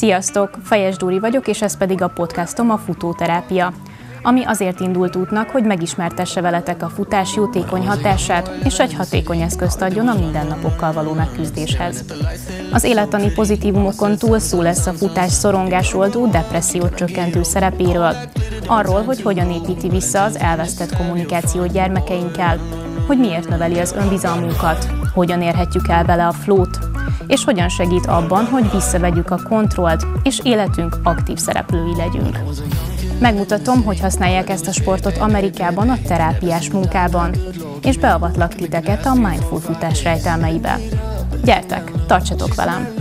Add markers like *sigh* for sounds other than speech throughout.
Sziasztok! Fejes Dúri vagyok, és ez pedig a podcastom a Futóterápia, ami azért indult útnak, hogy megismertesse veletek a futás jótékony hatását, és egy hatékony eszközt adjon a mindennapokkal való megküzdéshez. Az élettani pozitívumokon túl szó lesz a futás szorongásoldó, depressziót csökkentő szerepéről, arról, hogy hogyan építi vissza az elvesztett kommunikációt gyermekeinkkel, hogy miért növeli az önbizalmunkat, hogyan érhetjük el vele a flót, és hogyan segít abban, hogy visszavegyük a kontrollt, és életünk aktív szereplői legyünk. Megmutatom, hogy használják ezt a sportot Amerikában a terápiás munkában, és beavatlak titeket a mindful futás rejtelmeibe. Gyertek, tartsatok velem!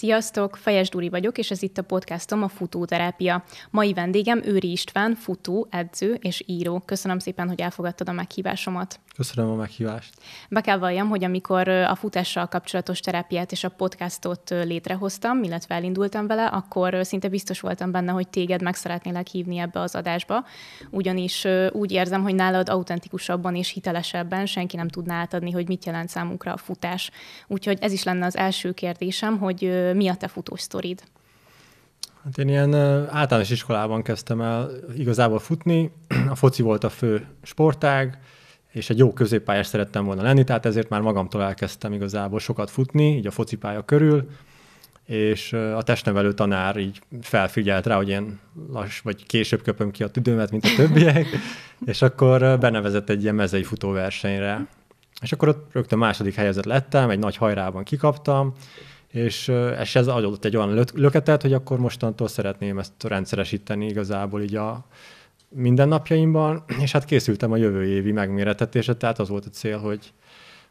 Sziasztok, Fejes Duri vagyok, és ez itt a podcastom a Futóterápia. Mai vendégem Őri István, futó, edző és író. Köszönöm szépen, hogy elfogadtad a meghívásomat. Köszönöm a meghívást. Be kell valljam, hogy amikor a futással kapcsolatos terápiát és a podcastot létrehoztam, illetve elindultam vele, akkor szinte biztos voltam benne, hogy téged meg szeretnélek hívni ebbe az adásba, ugyanis úgy érzem, hogy nálad autentikusabban és hitelesebben senki nem tudná átadni, hogy mit jelent számunkra a futás. Úgyhogy ez is lenne az első kérdésem, hogy mi a te futós sztorid? Hát én ilyen általános iskolában kezdtem el igazából futni, *clears throat* a foci volt a fő sportág, és egy jó középpályás szerettem volna lenni, tehát ezért már magamtól elkezdtem igazából sokat futni, így a focipálya körül, és a testnevelő tanár így felfigyelt rá, hogy én lass, vagy később köpöm ki a tüdőmet, mint a többiek, *laughs* és akkor benevezett egy ilyen mezei futóversenyre. És akkor ott rögtön második helyezett lettem, egy nagy hajrában kikaptam, és, ez adott egy olyan löketet, hogy akkor mostantól szeretném ezt rendszeresíteni igazából így a mindennapjaimban, és hát készültem a jövő évi megméretetésre, tehát az volt a cél, hogy,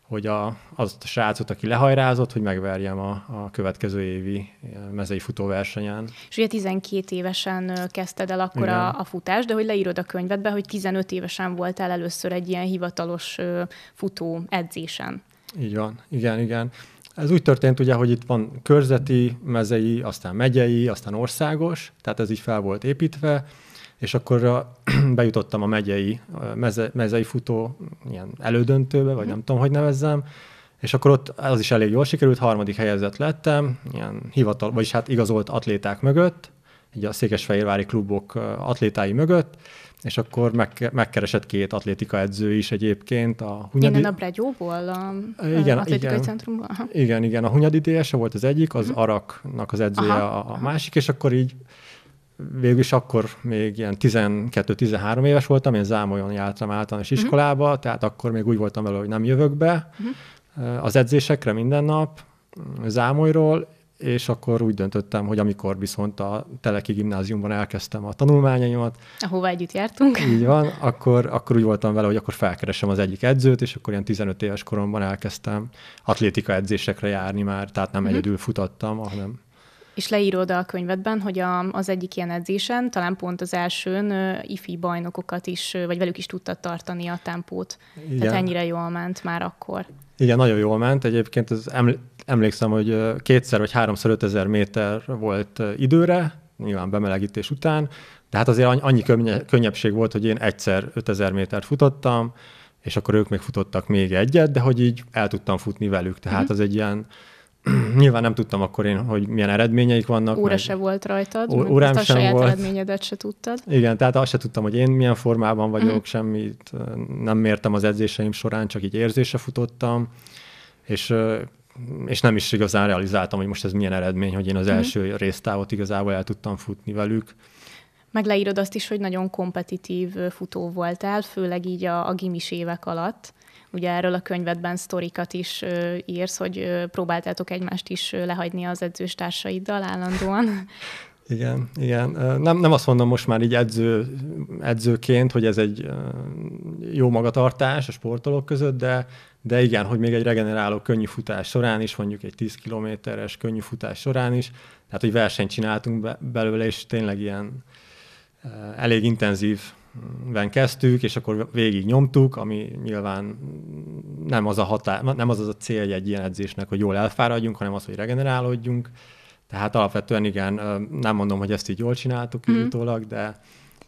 hogy a, az a srácot, aki lehajrázott, hogy megverjem a, a következő évi eh, mezei futóversenyen. És ugye 12 évesen eh, kezdted el akkor a, a futást, de hogy leírod a könyvedbe, hogy 15 évesen voltál először egy ilyen hivatalos eh, futó edzésen. Így van, igen, igen. Ez úgy történt ugye, hogy itt van körzeti, mezei, aztán megyei, aztán országos, tehát ez így fel volt építve, és akkor a, *clears throat* bejutottam a megyei, meze, mezei futó ilyen elődöntőbe, vagy mhm. nem tudom, hogy nevezzem, és akkor ott az is elég jól sikerült, harmadik helyezett lettem, ilyen hivatal, vagyis hát igazolt atléták mögött, így a székesfehérvári klubok atlétái mögött, és akkor meg, megkeresett két atlétika edző is egyébként. A Hunyadi... Igen, a Bregyóból, a igen, atlétikai igen, centrumból? Igen, igen, a Hunyadi DS e volt az egyik, az uh-huh. Araknak az edzője Aha. a, a másik, és akkor így végül is akkor még ilyen 12-13 éves voltam, én Zámolyon jártam általános mhm. iskolába, uh-huh. tehát akkor még úgy voltam vele, hogy nem jövök be uh-huh. az edzésekre minden nap mm, Zámolyról, és akkor úgy döntöttem, hogy amikor viszont a Teleki gimnáziumban elkezdtem a tanulmányaimat. Ahova együtt jártunk. Így van, akkor, akkor úgy voltam vele, hogy akkor felkeresem az egyik edzőt, és akkor ilyen 15 éves koromban elkezdtem atlétika edzésekre járni már, tehát nem uh-huh. egyedül futottam, hanem és leírod a könyvedben, hogy a, az egyik ilyen edzésen, talán pont az elsőn ifi bajnokokat is, vagy velük is tudtad tartani a tempót. Igen. Tehát ennyire jól ment már akkor. Igen, nagyon jól ment. Egyébként az emlékszem, hogy kétszer vagy háromszor 5000 méter volt időre, nyilván bemelegítés után, de hát azért annyi könnyebbség volt, hogy én egyszer 5000 métert futottam, és akkor ők még futottak még egyet, de hogy így el tudtam futni velük. Tehát mm-hmm. az egy ilyen *clears throat* nyilván nem tudtam akkor én, hogy milyen eredményeik vannak. Óra meg... se volt rajtad, ó- órám a sem saját volt. eredményedet se tudtad. Igen, tehát azt se tudtam, hogy én milyen formában vagyok, uh-huh. semmit nem mértem az edzéseim során, csak így érzése futottam, és és nem is igazán realizáltam, hogy most ez milyen eredmény, hogy én az mhm. első uh-huh. résztávot igazából el tudtam futni velük. Meg leírod azt is, hogy nagyon kompetitív futó voltál, főleg így a, a gimis évek alatt. Ugye erről a könyvedben sztorikat is ö, írsz, hogy ö, próbáltátok egymást is ö, lehagyni az edzőstársaiddal állandóan. *laughs* Igen, igen. Nem, nem azt mondom most már így edző, edzőként, hogy ez egy jó magatartás a sportolók között, de, de igen, hogy még egy regeneráló könnyű futás során is, mondjuk egy 10 kilométeres könnyű futás során is, tehát hogy versenyt csináltunk be, belőle, és tényleg ilyen elég intenzív ben kezdtük, és akkor végig nyomtuk, ami nyilván nem az, a határ, nem az az a cél egy ilyen edzésnek, hogy jól elfáradjunk, hanem az, hogy regenerálódjunk. Tehát alapvetően igen, nem mondom, hogy ezt így jól csináltuk mm. utólag, de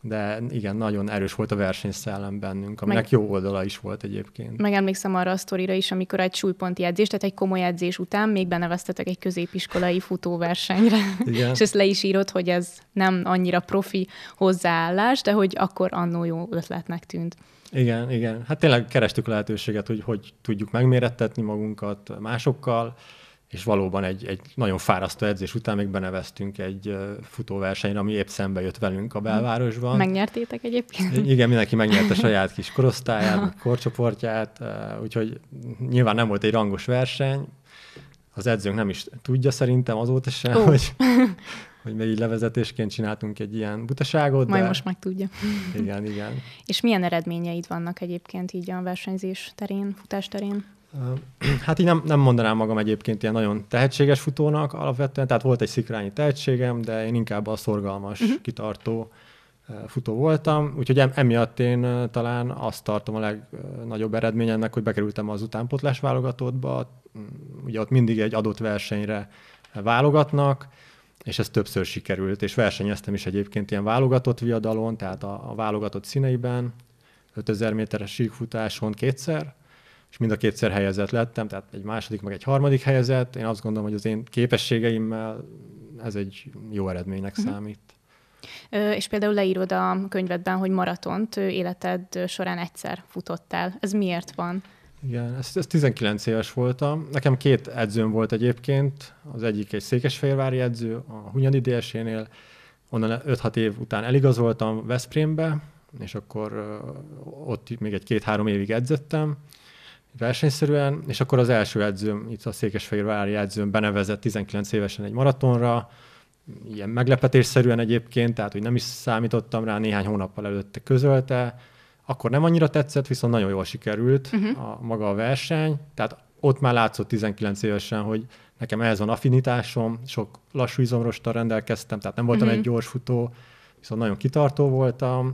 de igen, nagyon erős volt a versenyszellem bennünk, aminek Meg... jó oldala is volt egyébként. Megemlékszem arra a sztorira is, amikor egy súlyponti edzés, tehát egy komoly edzés után még beneveztetek egy középiskolai futóversenyre. Igen. *laughs* és ezt le is írod, hogy ez nem annyira profi hozzáállás, de hogy akkor annó jó ötletnek tűnt. Igen, igen. Hát tényleg kerestük lehetőséget, hogy hogy tudjuk megmérettetni magunkat másokkal, és valóban egy, egy nagyon fárasztó edzés után még beneveztünk egy futóversenyre, ami épp szembe jött velünk a mhm. belvárosban. Megnyertétek egyébként? Igen, mindenki megnyerte *laughs* saját kis korosztályát, korcsoportját, úgyhogy nyilván nem volt egy rangos verseny, az edzőnk nem is tudja szerintem azóta sem, oh. hogy, *laughs* hogy még így levezetésként csináltunk egy ilyen butaságot. Majd de... most meg tudja. Igen, igen. És milyen eredményeid vannak egyébként így a versenyzés terén, futás terén? *clears throat* Hát így nem, nem mondanám magam egyébként ilyen nagyon tehetséges futónak alapvetően, tehát volt egy szikrányi tehetségem, de én inkább a szorgalmas, uh-huh. kitartó futó voltam, úgyhogy emiatt én talán azt tartom a legnagyobb eredményennek, hogy bekerültem az utánpotlás válogatottba, mm, ugye ott mindig egy adott versenyre válogatnak, és ez többször sikerült, és versenyeztem is egyébként ilyen válogatott viadalon, tehát a, a válogatott színeiben, 5000 méteres síkfutáson kétszer, és mind a kétszer helyezett lettem, tehát egy második, meg egy harmadik helyezett. Én azt gondolom, hogy az én képességeimmel ez egy jó eredménynek uh-huh. számít. És például leírod a könyvedben, hogy maratont életed során egyszer futottál. Ez miért van? Igen, ez, ez 19 éves voltam. Nekem két edzőm volt egyébként, az egyik egy székesfehérvári edző, a Hunyadi DSE-nél, onnan 5-6 év után eligazoltam Veszprémbe, és akkor ott még egy két-három évig edzettem, versenyszerűen, és akkor az első edzőm, itt a Székesfehérvári edzőm benevezett 19 évesen egy maratonra, ilyen meglepetésszerűen egyébként, tehát hogy nem is számítottam rá, néhány hónappal előtte közölte, akkor nem annyira tetszett, viszont nagyon jól sikerült uh-huh. a, maga a verseny, tehát ott már látszott 19 évesen, hogy nekem ehhez van affinitásom, sok lassú izomrostal rendelkeztem, tehát nem voltam uh-huh. egy gyors futó, viszont nagyon kitartó voltam,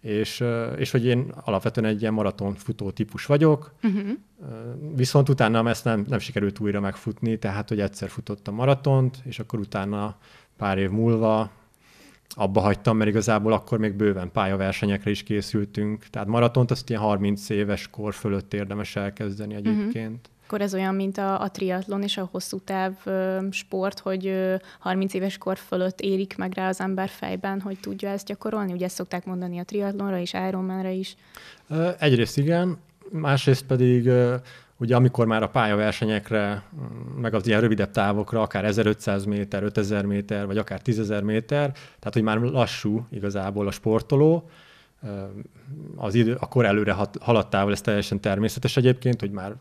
és, és hogy én alapvetően egy ilyen futó típus vagyok, uh-huh. viszont utána ezt nem, nem sikerült újra megfutni, tehát hogy egyszer futottam maratont, és akkor utána pár év múlva abba hagytam, mert igazából akkor még bőven pályaversenyekre is készültünk. Tehát maratont azt ilyen 30 éves kor fölött érdemes elkezdeni mhm. egyébként. Uh-huh. Akkor ez olyan, mint a, a triatlon és a hosszú táv ö, sport, hogy ö, 30 éves kor fölött érik meg rá az ember fejben, hogy tudja ezt gyakorolni? Ugye ezt szokták mondani a triatlonra és Ironmanra is. Egyrészt igen, másrészt pedig ö, ugye amikor már a pályaversenyekre, meg az ilyen rövidebb távokra, akár 1500 méter, 5000 méter, vagy akár 10.000 méter, tehát hogy már lassú igazából a sportoló, az idő, a kor előre haladtával ez teljesen természetes egyébként, hogy már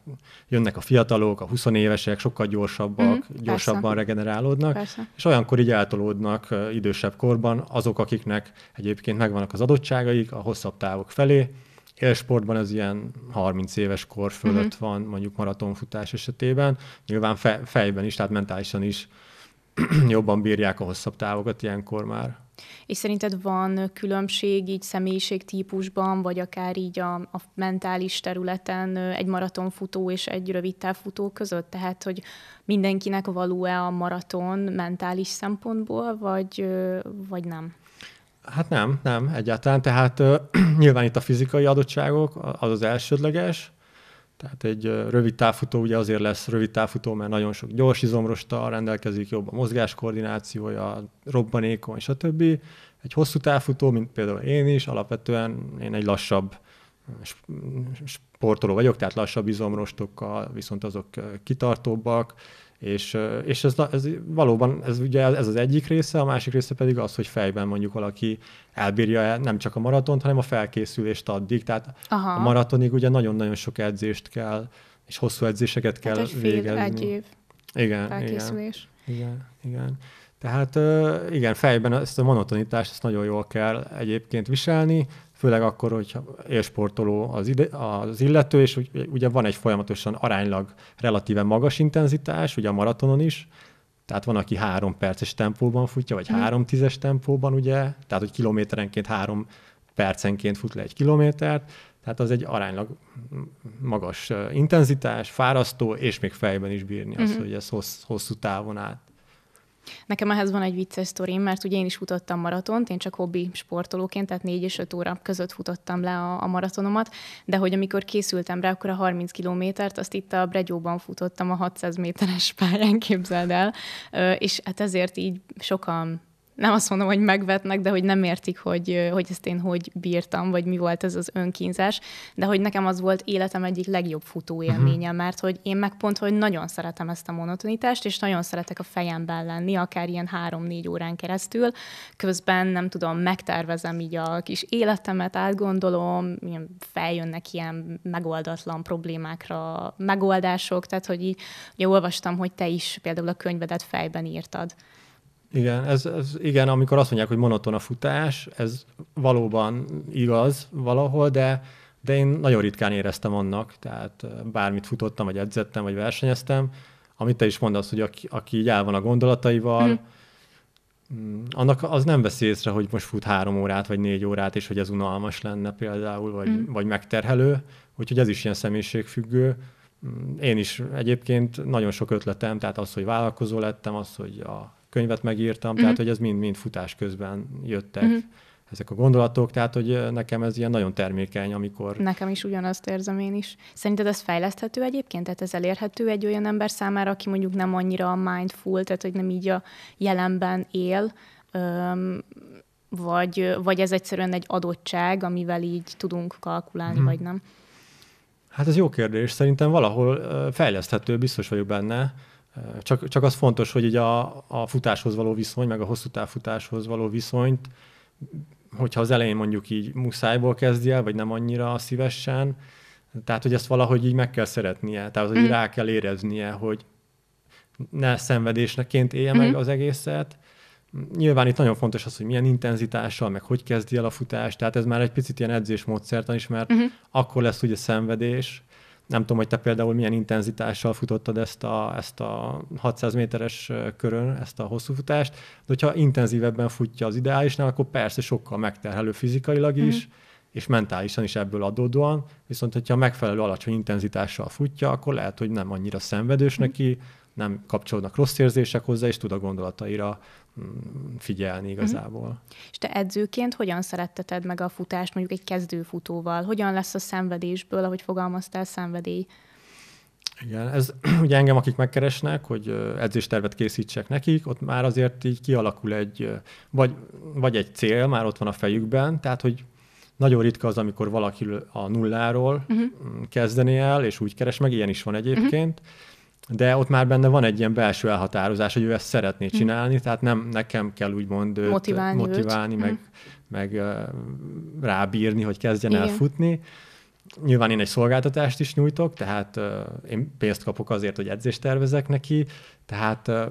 jönnek a fiatalok, a 20 évesek, sokkal gyorsabbak, mm, hmm gyorsabban persze. regenerálódnak, persze. és olyankor így eltolódnak idősebb korban azok, akiknek egyébként megvannak az adottságaik a hosszabb távok felé. Élsportban ez ilyen 30 éves kor fölött mm-hmm. van, mondjuk maratonfutás esetében, nyilván fe, fejben is, tehát mentálisan is *clears throat* jobban bírják a hosszabb távokat ilyenkor már. És szerinted van különbség így személyiségtípusban, vagy akár így a, a mentális területen egy maratonfutó és egy rövid futó között? Tehát, hogy mindenkinek való-e a maraton mentális szempontból, vagy, vagy nem? Hát nem, nem, egyáltalán. Tehát ö, *clears throat* nyilván itt a fizikai adottságok, az az elsődleges, tehát egy rövid távfutó ugye azért lesz rövid távfutó, mert nagyon sok gyors izomrosta rendelkezik, jobb a koordinációja, robbanékony, stb. Egy hosszú távfutó, mint például én is, alapvetően én egy lassabb sportoló vagyok, tehát lassabb izomrostokkal, viszont azok kitartóbbak, és, és ez, ez valóban ez, ugye ez az egyik része, a másik része pedig az, hogy fejben mondjuk valaki elbírja nem csak a maratont, hanem a felkészülést addig. Tehát Aha. a maratonig ugye nagyon-nagyon sok edzést kell, és hosszú edzéseket hát kell hát egy fél, végezni. Egy év igen, felkészülés. Igen, igen. igen. Tehát igen, fejben ezt a monotonitást ezt nagyon jól kell egyébként viselni, főleg akkor, hogyha élsportoló az, ide, az illető, és ugye van egy folyamatosan aránylag relatíve magas intenzitás, ugye a maratonon is, tehát van, aki három perces tempóban futja, vagy mhm. három tízes tempóban, ugye, tehát hogy kilométerenként három percenként fut le egy kilométert, tehát az egy aránylag magas intenzitás, fárasztó, és még fejben is bírni mm-hmm. azt, hogy ez hossz, hosszú távon át Nekem ehhez van egy vicces sztorim, mert ugye én is futottam maratont, én csak hobbi sportolóként, tehát 4 és 5 óra között futottam le a, a maratonomat, de hogy amikor készültem rá, akkor a 30 kilométert, azt itt a Bregyóban futottam a 600 méteres pályán, képzeld el, és hát ezért így sokan nem azt mondom, hogy megvetnek, de hogy nem értik, hogy, hogy ezt én hogy bírtam, vagy mi volt ez az önkínzás, de hogy nekem az volt életem egyik legjobb futóélménye, uh-huh. mert hogy én meg pont, hogy nagyon szeretem ezt a monotonitást, és nagyon szeretek a fejemben lenni, akár ilyen három-négy órán keresztül, közben nem tudom, megtervezem így a kis életemet, átgondolom, ilyen feljönnek ilyen megoldatlan problémákra megoldások, tehát hogy így ugye olvastam, hogy te is például a könyvedet fejben írtad. Igen, ez, ez, igen, amikor azt mondják, hogy monoton a futás, ez valóban igaz valahol, de, de én nagyon ritkán éreztem annak, tehát bármit futottam, vagy edzettem, vagy versenyeztem, amit te is mondasz, hogy aki, aki így el van a gondolataival, mhm. mm. annak az nem veszi észre, hogy most fut három órát, vagy négy órát, és hogy ez unalmas lenne például, vagy, mm. vagy megterhelő, úgyhogy ez is ilyen személyiségfüggő. Mm, én is egyébként nagyon sok ötletem, tehát az, hogy vállalkozó lettem, az, hogy a könyvet megírtam, mm-hmm. tehát hogy ez mind-mind futás közben jöttek. Mm-hmm ezek a gondolatok, tehát hogy nekem ez ilyen nagyon termékeny, amikor... Nekem is ugyanazt érzem én is. Szerinted ez fejleszthető egyébként? Tehát ez elérhető egy olyan ember számára, aki mondjuk nem annyira mindful, tehát hogy nem így a jelenben él, öm, vagy, vagy ez egyszerűen egy adottság, amivel így tudunk kalkulálni, hmm. vagy nem? Hát ez jó kérdés. Szerintem valahol fejleszthető, biztos vagyok benne. Csak, csak az fontos, hogy ugye a, a futáshoz való viszony, meg a hosszú távfutáshoz való viszonyt, hogyha az elején mondjuk így muszájból kezdje, vagy nem annyira szívesen, tehát, hogy ezt valahogy így meg kell szeretnie, tehát, hogy mm. rá kell éreznie, hogy ne szenvedésneként élje mm. meg mhm. az egészet. Nyilván itt nagyon fontos az, hogy milyen intenzitással, meg hogy kezdje el a futást, tehát ez már egy picit ilyen edzésmódszertan is, mert mm. akkor lesz ugye szenvedés, nem tudom, hogy te például milyen intenzitással futottad ezt a, ezt a 600 méteres körön, ezt a hosszú futást, de hogyha intenzívebben futja az ideálisnál, akkor persze sokkal megterhelő fizikailag mhm. is, mm-hmm. és mentálisan is ebből adódóan, viszont hogyha megfelelő alacsony intenzitással futja, akkor lehet, hogy nem annyira szenvedős mm-hmm. neki, nem kapcsolódnak rossz érzések hozzá, és tud a gondolataira figyelni mhm. igazából. Uh-huh. És te edzőként hogyan szeretteted meg a futást mondjuk egy kezdőfutóval? Hogyan lesz a szenvedésből, ahogy fogalmaztál, szenvedély? Igen, ez *clears throat* ugye engem, akik megkeresnek, hogy edzéstervet készítsek nekik, ott már azért így kialakul egy, vagy, vagy egy cél, már ott van a fejükben, tehát hogy nagyon ritka az, amikor valaki a nulláról uh-huh. kezdeni el, és úgy keres meg, ilyen is van egyébként, uh-huh de ott már benne van egy ilyen belső elhatározás, hogy ő ezt szeretné hm. csinálni, mm. tehát nem nekem kell úgymond őt motiválni, motiválni őt. Hm. meg, mm. meg uh, rábírni, hogy kezdjen Igen. el futni. Nyilván én egy szolgáltatást is nyújtok, tehát uh, én pénzt kapok azért, hogy edzést tervezek neki, tehát uh,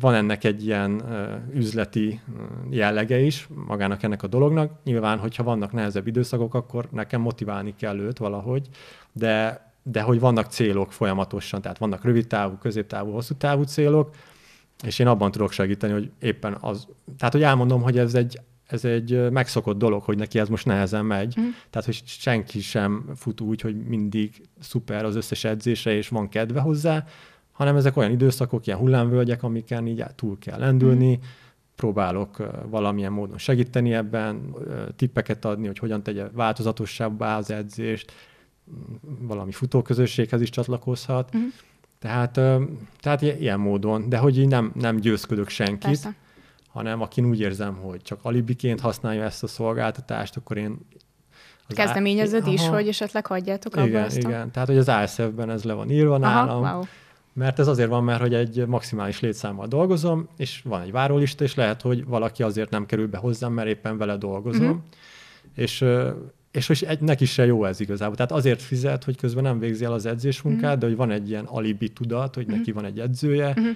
van ennek egy ilyen uh, üzleti jellege is magának ennek a dolognak. Nyilván, hogyha vannak nehezebb időszakok, akkor nekem motiválni kell őt valahogy, de de hogy vannak célok folyamatosan, tehát vannak rövid távú, középtávú, hosszú távú célok, és én abban tudok segíteni, hogy éppen az, tehát hogy elmondom, hogy ez egy, ez egy megszokott dolog, hogy neki ez most nehezen megy, mm. tehát hogy senki sem fut úgy, hogy mindig szuper az összes edzése, és van kedve hozzá, hanem ezek olyan időszakok, ilyen hullámvölgyek, amiken így túl kell lendülni, mm. próbálok valamilyen módon segíteni ebben, tippeket adni, hogy hogyan tegye változatosabbá az edzést, valami futóközösséghez is csatlakozhat. Uh-huh. Tehát, tehát ilyen módon, de hogy így nem, nem győzködök senkit, Persze. hanem aki úgy érzem, hogy csak alibiként használja ezt a szolgáltatást, akkor én... Az Kezdeményezed á... is, Aha. hogy esetleg hagyjátok abba Igen, azt igen. Tehát, hogy az ASF-ben ez le van írva Aha, nálam. Wow. Mert ez azért van, mert hogy egy maximális létszámmal dolgozom, és van egy várólista, és lehet, hogy valaki azért nem kerül be hozzám, mert éppen vele dolgozom. Uh-huh. És és hogy egy, neki se jó ez igazából. Tehát azért fizet, hogy közben nem végzi el az munkát, mm-hmm. de hogy van egy ilyen alibi tudat, hogy mm-hmm. neki mhm. van egy edzője. Mm-hmm.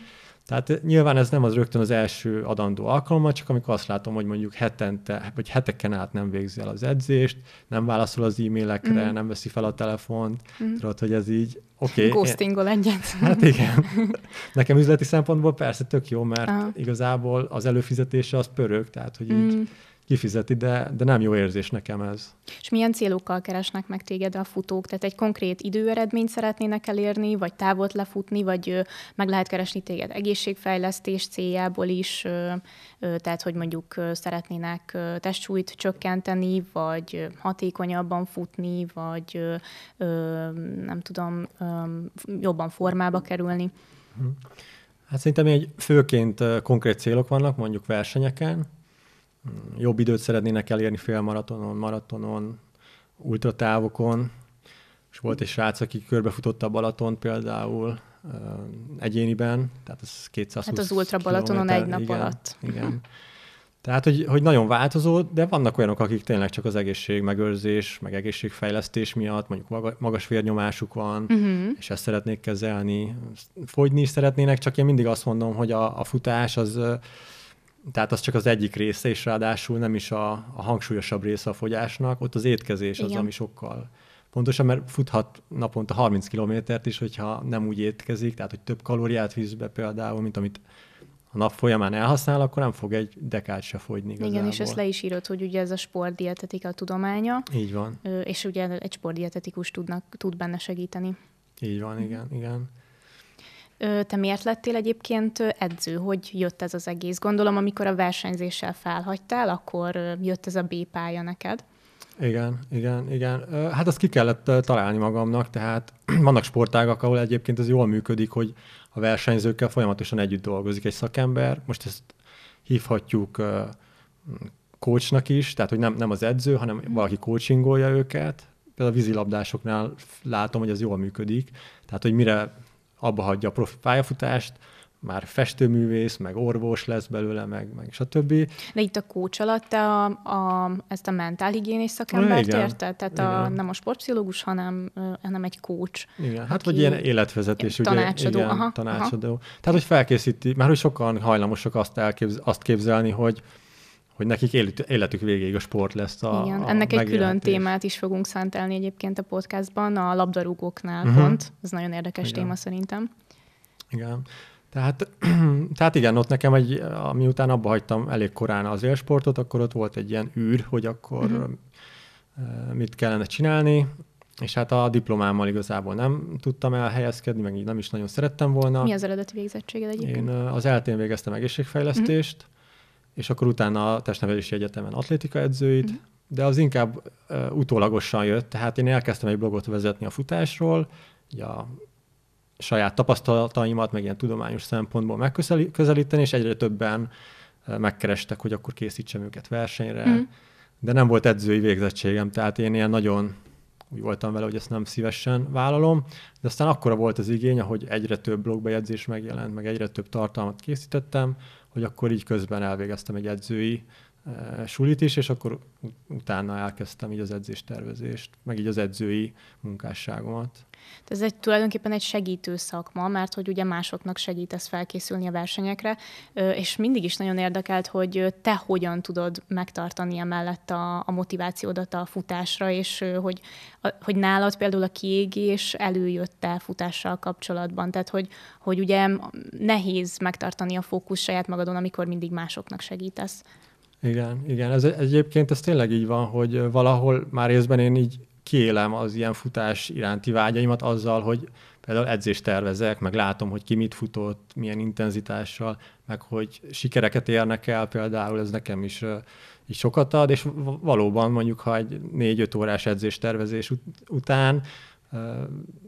Tehát nyilván ez nem az rögtön az első adandó alkalma, csak amikor azt látom, hogy mondjuk hetente, vagy heteken át nem végzi el az edzést, nem válaszol az e-mailekre, mm. nem veszi fel a telefont, mm. tudod, hogy ez így, oké. Okay, Ghostingol én... egyet. Hát igen. Nekem üzleti szempontból persze tök jó, mert Aha. igazából az előfizetése az pörög, tehát hogy mm. így mhm kifizeti, de, de nem jó érzés nekem ez. És milyen célokkal keresnek meg téged a futók? Tehát egy konkrét időeredményt szeretnének elérni, vagy távot lefutni, vagy meg lehet keresni téged egészségfejlesztés céljából is, tehát hogy mondjuk szeretnének testsúlyt csökkenteni, vagy hatékonyabban futni, vagy nem tudom, jobban formába kerülni. Mhm. Hát szerintem egy főként konkrét célok vannak, mondjuk versenyeken, jobb időt szeretnének elérni félmaratonon, maratonon, ultratávokon, és volt egy srác, aki körbefutott a Balaton például egyéniben, tehát ez 220 Hát az Ultra Balatonon egy nap igen, alatt. Igen. Tehát, hogy, hogy nagyon változó, de vannak olyanok, akik tényleg csak az egészség, megőrzés, meg egészségfejlesztés miatt, mondjuk maga, magas vérnyomásuk van, uh-huh. és ezt szeretnék kezelni, fogyni is szeretnének, csak én mindig azt mondom, hogy a, a futás az tehát az csak az egyik része, és ráadásul nem is a, a hangsúlyosabb része a fogyásnak, ott az étkezés Igen. az, ami sokkal pontosan, mert futhat naponta 30 kilométert is, hogyha nem úgy étkezik, tehát hogy több kalóriát visz be például, mint amit a nap folyamán elhasznál, akkor nem fog egy dekát se fogyni igazából. Igen, és ezt le is írod, hogy ugye ez a sportdietetika tudománya. Így van. És ugye egy sportdietetikus tudnak, tud benne segíteni. Így van, igen, igen. Te miért lettél egyébként edző? Hogy jött ez az egész? Gondolom, amikor a versenyzéssel felhagytál, akkor jött ez a B pálya neked. Igen, igen, igen. Hát azt ki kellett találni magamnak, tehát *clears throat* vannak sportágak, ahol egyébként ez jól működik, hogy a versenyzőkkel folyamatosan együtt dolgozik egy szakember. Most ezt hívhatjuk coachnak is, tehát hogy nem, nem az edző, hanem mhm. valaki coachingolja őket. Például a vízilabdásoknál látom, hogy ez jól működik. Tehát, hogy mire abba hagyja a profi pályafutást, már festőművész, meg orvos lesz belőle, meg, meg stb. De itt a kócs alatt a, a, ezt a mentálhigiénés szakembert érted? Tehát igen. A, nem a sportpszichológus, hanem, hanem egy kócs. Igen, hát vagy ilyen életvezetés. Tanácsadó. igen, aha, tanácsadó. Aha. Tehát, hogy felkészíti, már hogy sokan hajlamosak azt, elképz, azt képzelni, hogy hogy nekik életük végéig a sport lesz a Igen, a ennek egy külön témát is fogunk szentelni egyébként a podcastban, a labdarúgóknál uh-huh. pont. Ez nagyon érdekes igen. téma szerintem. Igen. Tehát, *clears throat* tehát igen, ott nekem egy, miután abba hagytam elég korán az élsportot, akkor ott volt egy ilyen űr, hogy akkor uh-huh. mit kellene csinálni, és hát a diplomámmal igazából nem tudtam elhelyezkedni, meg így nem is nagyon szerettem volna. Mi az eredeti végzettséged egyébként? Én az eltén végeztem egészségfejlesztést, uh-huh és akkor utána a testnevelési egyetemen atlétika edzőit, mm. de az inkább uh, utólagosan jött, tehát én elkezdtem egy blogot vezetni a futásról, ugye a saját tapasztalataimat, meg ilyen tudományos szempontból megközelíteni, és egyre többen megkerestek, hogy akkor készítsem őket versenyre, mm. de nem volt edzői végzettségem, tehát én ilyen nagyon úgy voltam vele, hogy ezt nem szívesen vállalom, de aztán akkora volt az igény, ahogy egyre több blogbejegyzés megjelent, meg egyre több tartalmat készítettem, hogy akkor így közben elvégeztem egy edzői eh, sulit is, és akkor utána elkezdtem így az edzéstervezést, meg így az edzői munkásságomat. Ez egy tulajdonképpen egy segítő szakma, mert hogy ugye másoknak segítesz felkészülni a versenyekre, és mindig is nagyon érdekelt, hogy te hogyan tudod megtartani emellett a, a motivációdat a futásra, és hogy, hogy nálad például a kiégés előjött el futással kapcsolatban. Tehát, hogy, hogy ugye nehéz megtartani a fókusz saját magadon, amikor mindig másoknak segítesz. Igen, igen. Ez, egyébként ez tényleg így van, hogy valahol már részben én így kiélem az ilyen futás iránti vágyaimat azzal, hogy például edzést tervezek, meg látom, hogy ki mit futott, milyen intenzitással, meg hogy sikereket érnek el például, ez nekem is így sokat ad, és valóban mondjuk, ha egy négy-öt órás edzést tervezés után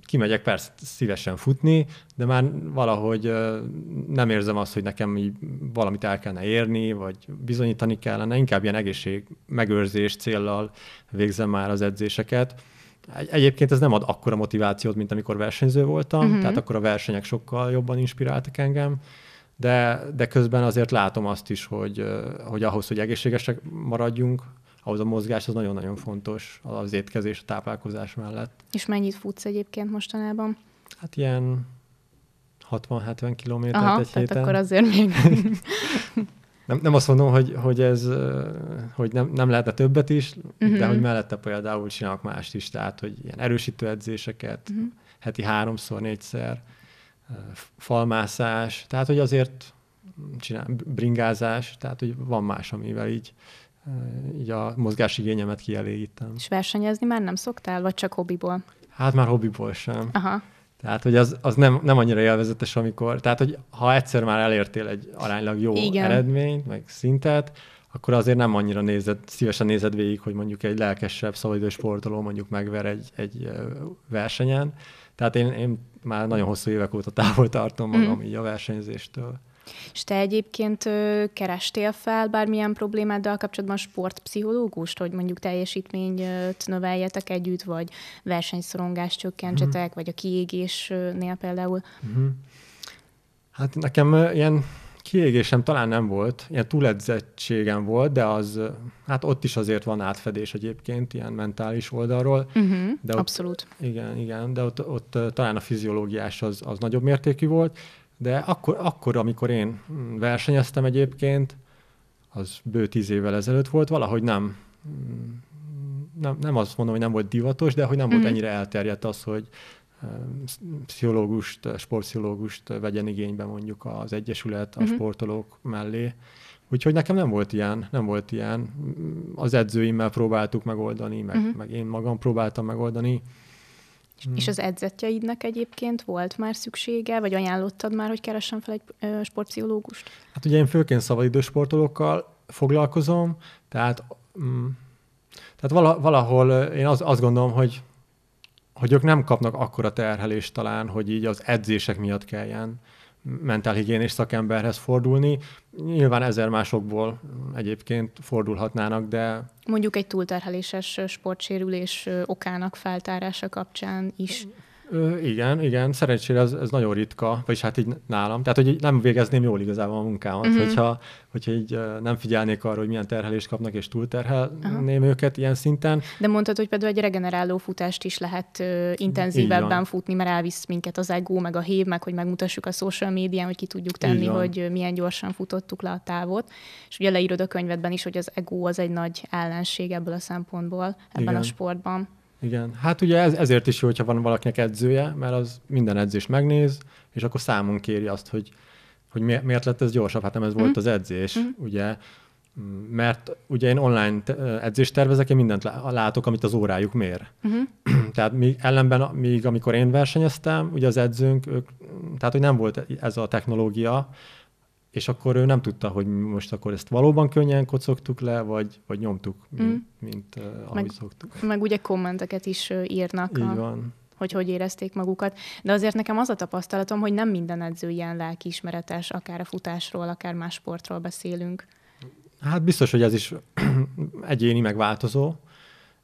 kimegyek persze szívesen futni, de már valahogy nem érzem azt, hogy nekem így valamit el kellene érni, vagy bizonyítani kellene, inkább ilyen egészség megőrzés céllal végzem már az edzéseket. Egyébként ez nem ad akkora motivációt, mint amikor versenyző voltam, uh-huh. tehát akkor a versenyek sokkal jobban inspiráltak engem, de, de közben azért látom azt is, hogy, hogy ahhoz, hogy egészségesek maradjunk, ahhoz a mozgás az nagyon-nagyon fontos az étkezés, a táplálkozás mellett. És mennyit futsz egyébként mostanában? Hát ilyen 60-70 kilométert Aha, egy héten. akkor azért még... *laughs* nem, nem azt mondom, hogy, hogy ez hogy nem, nem lehetne többet is, uh-huh. de mhm. hogy mellette például csinálok mást is, tehát hogy ilyen erősítő edzéseket, uh-huh. heti háromszor, négyszer, falmászás, tehát hogy azért csinál, bringázás, tehát hogy van más, amivel így így a mozgásigényemet kielégítem. És versenyezni már nem szoktál, vagy csak hobbiból? Hát már hobbiból sem. Aha. Tehát, hogy az, az nem, nem annyira élvezetes, amikor, tehát, hogy ha egyszer már elértél egy aránylag jó Igen. eredményt, meg szintet, akkor azért nem annyira nézed, szívesen nézed végig, hogy mondjuk egy lelkesebb szabadidős sportoló mondjuk megver egy, egy versenyen. Tehát én, én már nagyon hosszú évek óta távol tartom magam mm. így a versenyzéstől. És te egyébként kerestél fel bármilyen problémáddal kapcsolatban sportpszichológust, hogy mondjuk teljesítményt növeljetek együtt, vagy versenyszorongást csökkentsetek, mm-hmm. vagy a kiégésnél például? Mm-hmm. Hát nekem ilyen kiégésem talán nem volt, ilyen túledzettségem volt, de az, hát ott is azért van átfedés egyébként, ilyen mentális oldalról. Uh-huh, de ott, abszolút. Igen, igen, de ott, ott talán a fiziológiás az, az nagyobb mértékű volt, de akkor, akkor, amikor én versenyeztem egyébként, az bő tíz évvel ezelőtt volt, valahogy nem, nem, nem azt mondom, hogy nem volt divatos, de hogy nem mm. volt mhm. ennyire elterjedt az, hogy pszichológust, sportpszichológust vegyen igénybe mondjuk az egyesület a mm-hmm. sportolók mellé. Úgyhogy nekem nem volt ilyen, nem volt ilyen. Az edzőimmel próbáltuk megoldani, meg, mm-hmm. meg én magam próbáltam megoldani. Mm. És hmm. az edzetjeidnek egyébként volt már szüksége, vagy ajánlottad már, hogy keressen fel egy ö, sportpszichológust? Hát ugye én főként szabadidős sportolókkal foglalkozom, tehát, mm, tehát vala, valahol én az, azt gondolom, hogy hogy ők nem kapnak akkora terhelést talán, hogy így az edzések miatt kelljen mentálhigiénés szakemberhez fordulni. Nyilván ezer másokból egyébként fordulhatnának, de... Mondjuk egy túlterheléses sportsérülés okának feltárása kapcsán is. Ö, igen, igen, szerencsére ez, ez nagyon ritka, vagyis hát így nálam. Tehát, hogy nem végezném jól igazából a munkámat, uh-huh. hogyha, hogyha így nem figyelnék arra, hogy milyen terhelést kapnak, és túlterhelném uh-huh. őket ilyen szinten. De mondtad, hogy például egy regeneráló futást is lehet ö, intenzívebben futni, mert elvisz minket az egó, meg a hív, meg hogy megmutassuk a social médián, hogy ki tudjuk tenni, hogy milyen gyorsan futottuk le a távot. És ugye leírod a könyvedben is, hogy az egó az egy nagy ellenség ebből a szempontból, ebben igen. a sportban. Igen, hát ugye ez, ezért is jó, hogyha van valakinek edzője, mert az minden edzés megnéz, és akkor számon kéri azt, hogy, hogy mi, miért lett ez gyorsabb, hát nem ez mm. volt mhm. az edzés, mm. ugye, mert ugye én online edzést tervezek, én mindent látok, amit az órájuk mér. Uh-huh. *clears throat* Tehát mi, ellenben, míg amikor én versenyeztem, ugye az edzőnk, ők, tehát hogy nem volt ez a technológia, és akkor ő nem tudta, hogy most akkor ezt valóban könnyen kocogtuk le, vagy, vagy nyomtuk, mint, mm. mint uh, ahogy meg, szoktuk. Meg ugye kommenteket is írnak. Így a... van hogy hogy érezték magukat. De azért nekem az a tapasztalatom, hogy nem minden edző ilyen lelkiismeretes, akár a futásról, akár más sportról beszélünk. Hát biztos, hogy ez is *clears throat* egyéni, megváltozó.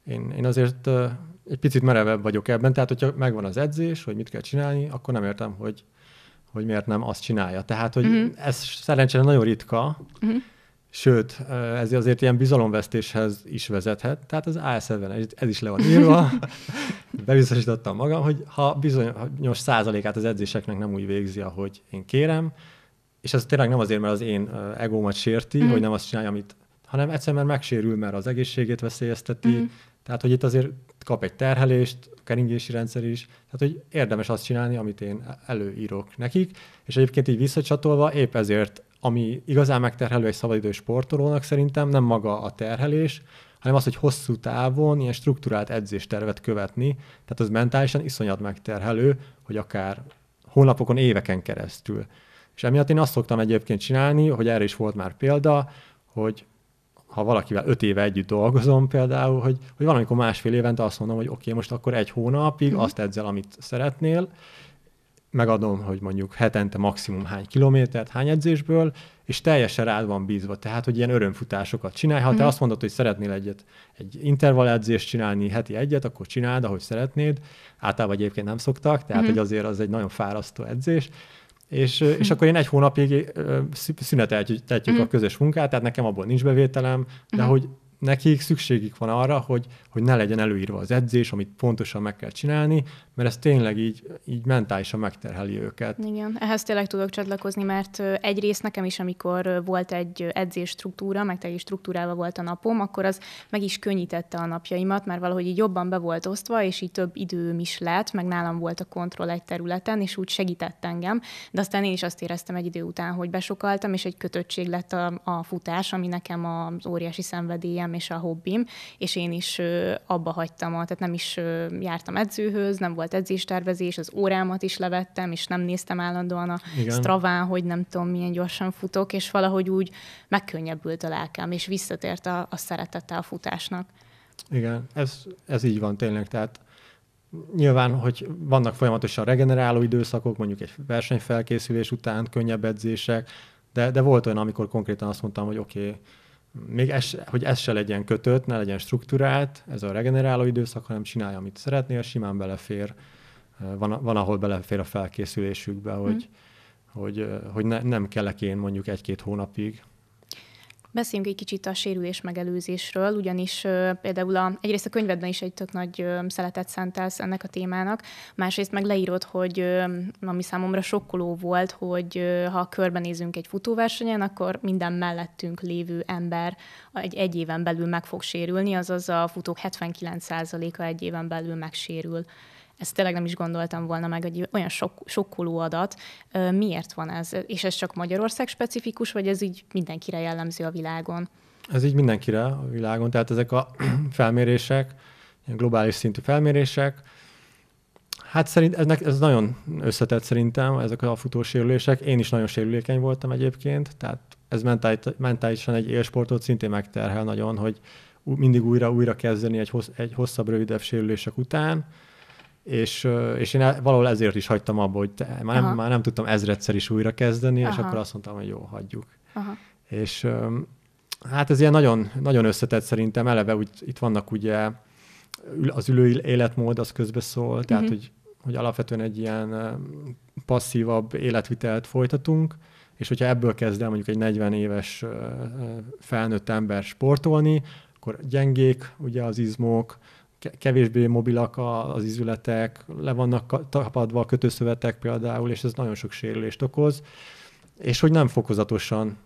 Én, én azért eh, egy picit merevebb vagyok ebben, tehát hogyha megvan az edzés, hogy mit kell csinálni, akkor nem értem, hogy hogy miért nem azt csinálja. Tehát, hogy uh-huh. ez szerencsére nagyon ritka, uh-huh. sőt, eh, ez azért ilyen bizalomvesztéshez is vezethet. Tehát az ASZ-ben ez is le van írva. *laughs* Bebiztosítottam magam, hogy ha bizonyos százalékát az edzéseknek nem úgy végzi, ahogy én kérem, és ez tényleg nem azért, mert az én eh, egómat sérti, uh-huh. hogy nem azt csinálja, amit hanem egyszerűen mert megsérül, mert az egészségét veszélyezteti. Uh-huh. Tehát, hogy itt azért kap egy terhelést, a keringési rendszer is, tehát hogy érdemes azt csinálni, amit én előírok nekik, és egyébként így visszacsatolva épp ezért, ami igazán megterhelő egy szabadidős sportolónak szerintem nem maga a terhelés, hanem az, hogy hosszú távon ilyen struktúrált edzéstervet követni, tehát az mentálisan iszonyat megterhelő, hogy akár hónapokon, éveken keresztül. És emiatt én azt szoktam egyébként csinálni, hogy erre is volt már példa, hogy ha valakivel öt éve együtt dolgozom például, hogy, hogy valamikor másfél évente azt mondom, hogy oké, okay, most akkor egy hónapig mm. azt edzel, amit szeretnél, megadom, hogy mondjuk hetente maximum hány kilométert, hány edzésből, és teljesen rád van bízva. Tehát, hogy ilyen örömfutásokat csinálj. Ha mm. te mhm. azt mondod, hogy szeretnél egyet, egy edzést csinálni, heti egyet, akkor csináld, ahogy szeretnéd. Általában egyébként nem szoktak, tehát, mm. hogy azért az egy nagyon fárasztó edzés és, és akkor én egy hónapig szüneteltjük a mm. közös munkát, tehát nekem abból nincs bevételem, de mm-hmm. hogy nekik szükségük van arra, hogy, hogy ne legyen előírva az edzés, amit pontosan meg kell csinálni, mert ez tényleg így, így mentálisan megterheli őket. Igen, ehhez tényleg tudok csatlakozni, mert egyrészt nekem is, amikor volt egy edzés struktúra, meg teljes struktúrálva volt a napom, akkor az meg is könnyítette a napjaimat, mert valahogy így jobban be volt osztva, és így több időm is lett, meg nálam volt a kontroll egy területen, és úgy segített engem, de aztán én is azt éreztem egy idő után, hogy besokaltam, és egy kötöttség lett a, a futás, ami nekem az óriási szenvedélyem és a hobbim, és én is abba hagytam, tehát nem is jártam edzőhöz, nem volt volt edzéstervezés, az órámat is levettem, és nem néztem állandóan a Igen. Straván, hogy nem tudom, milyen gyorsan futok, és valahogy úgy megkönnyebbült a lelkem, és visszatért a, a szeretete a futásnak. Igen, ez, ez így van tényleg, tehát Nyilván, hogy vannak folyamatosan regeneráló időszakok, mondjuk egy versenyfelkészülés után, könnyebb edzések, de, de volt olyan, amikor konkrétan azt mondtam, hogy oké, okay, még ez, hogy ez se legyen kötött, ne legyen struktúrált, ez a regeneráló időszak, hanem csinálja, amit szeretnél, simán belefér, eh, van, van ahol belefér a felkészülésükbe, hogy, mm. hogy, eh, hogy ne, nem kellek én mondjuk egy-két hónapig, Beszéljünk egy kicsit a sérülés megelőzésről, ugyanis például a, egyrészt a könyvedben is egy tök nagy szeletet szentelsz ennek a témának, másrészt meg leírod, hogy ami számomra sokkoló volt, hogy ha körbenézünk egy futóversenyen, akkor minden mellettünk lévő ember egy, egy éven belül meg fog sérülni, azaz a futók 79%-a egy éven belül megsérül. Ezt tényleg nem is gondoltam volna meg, egy olyan sok, sokkoló adat. Miért van ez? És ez csak Magyarország specifikus, vagy ez így mindenkire jellemző a világon? Ez így mindenkire a világon, tehát ezek a *clears throat* felmérések, globális szintű felmérések, Hát szerint ez, ez nagyon összetett szerintem, ezek a futósérülések. Én is nagyon sérülékeny voltam egyébként, tehát ez mentálisan egy élsportot szintén megterhel nagyon, hogy mindig újra-újra kezdeni egy, hossz, egy hosszabb, rövidebb sérülések után és, és én valahol ezért is hagytam abba, hogy te, már, nem, már nem tudtam ezredszer is újra kezdeni, Aha. és akkor azt mondtam, hogy jó, hagyjuk. Aha. És hát ez ilyen nagyon, nagyon összetett szerintem, eleve úgy, itt vannak ugye az ülő életmód az közbeszól, tehát uh-huh. hogy, hogy alapvetően egy ilyen passzívabb életvitelt folytatunk, és hogyha ebből kezd el mondjuk egy 40 éves felnőtt ember sportolni, akkor gyengék ugye az izmok, kevésbé mobilak az izületek, le vannak tapadva a kötőszövetek például, és ez nagyon sok sérülést okoz, és hogy nem fokozatosan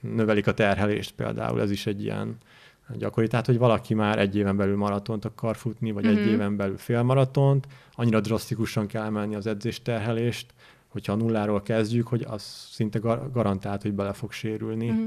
növelik a terhelést például, ez is egy ilyen gyakori. Tehát, hogy valaki már egy éven belül maratont akar futni, vagy mm-hmm. egy mhm. éven belül félmaratont, annyira drasztikusan kell emelni az edzés terhelést, hogyha nulláról kezdjük, hogy az szinte garantált, hogy bele fog sérülni. Mm-hmm.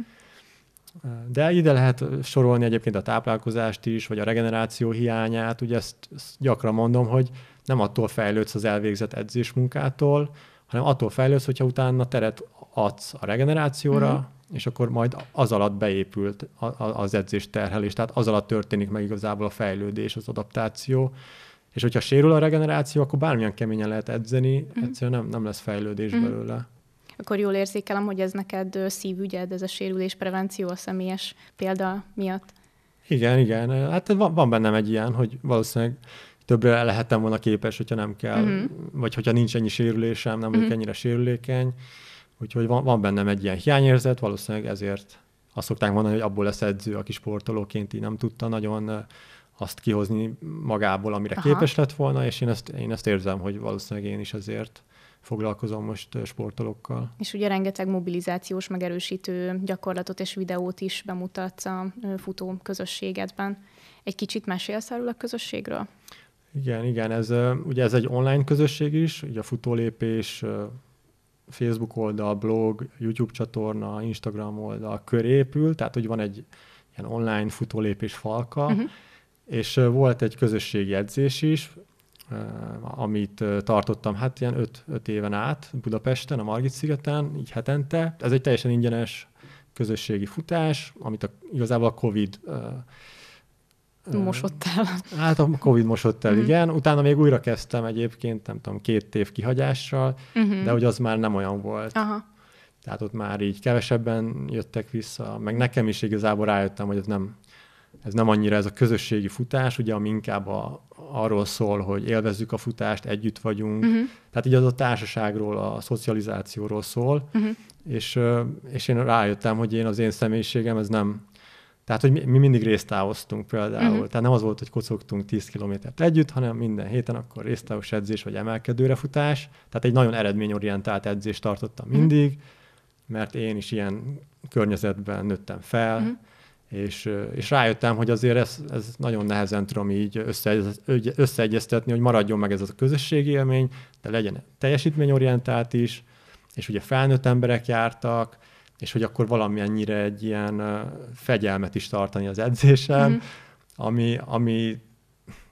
De ide lehet sorolni egyébként a táplálkozást is, vagy a regeneráció hiányát. Ugye ezt, ezt gyakran mondom, hogy nem attól fejlődsz az elvégzett edzés munkától, hanem attól fejlődsz, hogyha utána teret adsz a regenerációra, uh-huh. és akkor majd az alatt beépült az edzés terhelés, tehát az alatt történik meg igazából a fejlődés, az adaptáció. És hogyha sérül a regeneráció, akkor bármilyen keményen lehet edzeni, mm. egyszerűen nem, nem lesz fejlődés mm. belőle akkor jól érzékelem, hogy ez neked szívügyed, ez a prevenció a személyes példa miatt. Igen, igen. Hát van, van bennem egy ilyen, hogy valószínűleg többre lehetem volna képes, hogyha nem kell, mm-hmm. vagy hogyha nincs ennyi sérülésem, nem vagyok uh-huh. ennyire sérülékeny. Úgyhogy van, van bennem egy ilyen hiányérzet, valószínűleg ezért azt szokták mondani, hogy abból lesz edző, aki sportolóként így nem tudta nagyon azt kihozni magából, amire Aha. képes lett volna, és én ezt, én ezt érzem, hogy valószínűleg én is ezért foglalkozom most sportolókkal. És ugye rengeteg mobilizációs megerősítő gyakorlatot és videót is bemutatsz a futó közösségedben. Egy kicsit mesélsz erről a közösségről? Igen, igen, ez, ugye ez egy online közösség is, ugye a futólépés, Facebook oldal, blog, YouTube csatorna, Instagram oldal köré épül, tehát hogy van egy ilyen online futólépés falka, uh-huh. és volt egy közösségi edzés is, amit tartottam, hát ilyen 5 éven át Budapesten, a Margit-szigeten, így hetente. Ez egy teljesen ingyenes közösségi futás, amit a, igazából a Covid Mosott el. Hát a Covid mosott el, mm. igen. Utána még újra kezdtem egyébként, nem tudom, két év kihagyással, mm-hmm. de hogy az már nem olyan volt. Aha. Tehát ott már így kevesebben jöttek vissza, meg nekem is igazából rájöttem, hogy ez nem, ez nem annyira ez a közösségi futás, ugye, ami inkább a, arról szól, hogy élvezzük a futást, együtt vagyunk. Uh-huh. Tehát így az a társaságról, a szocializációról szól, uh-huh. és, és én rájöttem, hogy én az én személyiségem, ez nem, tehát, hogy mi, mi mindig résztávoztunk például. Uh-huh. Tehát nem az volt, hogy kocogtunk 10 kilométert együtt, hanem minden héten akkor résztávos edzés vagy emelkedőre futás. Tehát egy nagyon eredményorientált edzést tartottam mindig, uh-huh. mert én is ilyen környezetben nőttem fel, uh-huh és, és rájöttem, hogy azért ez, ez nagyon nehezen tudom így összeegyeztetni, hogy maradjon meg ez a közösségi élmény, de legyen teljesítményorientált is, és ugye felnőtt emberek jártak, és hogy akkor valamilyennyire egy ilyen fegyelmet is tartani az edzésen, mm. ami, ami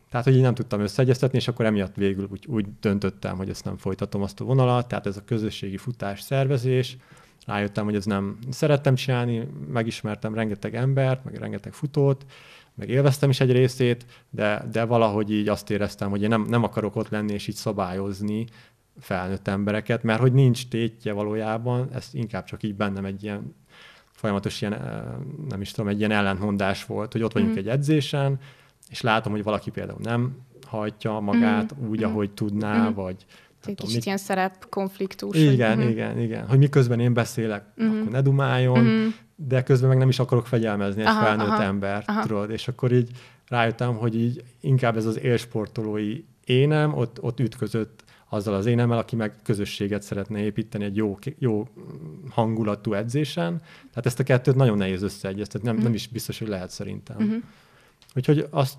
tehát, hogy így nem tudtam összeegyeztetni, és akkor emiatt végül úgy, úgy döntöttem, hogy ezt nem folytatom azt a vonalat, tehát ez a közösségi futás, szervezés, rájöttem, hogy ez nem szerettem csinálni, megismertem rengeteg embert, meg rengeteg futót, meg élveztem is egy részét, de, de valahogy így azt éreztem, hogy én nem, nem akarok ott lenni és így szabályozni felnőtt embereket, mert hogy nincs tétje valójában, ez inkább csak így bennem egy ilyen folyamatos ilyen, nem is tudom, egy ilyen ellentmondás volt, hogy ott vagyunk mm. egy edzésen, és látom, hogy valaki például nem hajtja magát mm. úgy, mm. ahogy tudná, mm. vagy egy kicsit mi... ilyen szerep konfliktus. Igen, hogy... Mhm. igen, igen. Hogy miközben én beszélek, uh-huh. akkor ne dumáljon, uh-huh. de közben meg nem is akarok fegyelmezni aha, egy felnőtt aha, embert, aha. tudod. És akkor így rájöttem, hogy így inkább ez az élsportolói énem ott, ott ütközött azzal az énemmel, aki meg közösséget szeretne építeni egy jó, jó hangulatú edzésen. Tehát ezt a kettőt nagyon nehéz összeegyeztetni, nem, uh-huh. nem is biztos, hogy lehet szerintem. Uh-huh. Úgyhogy azt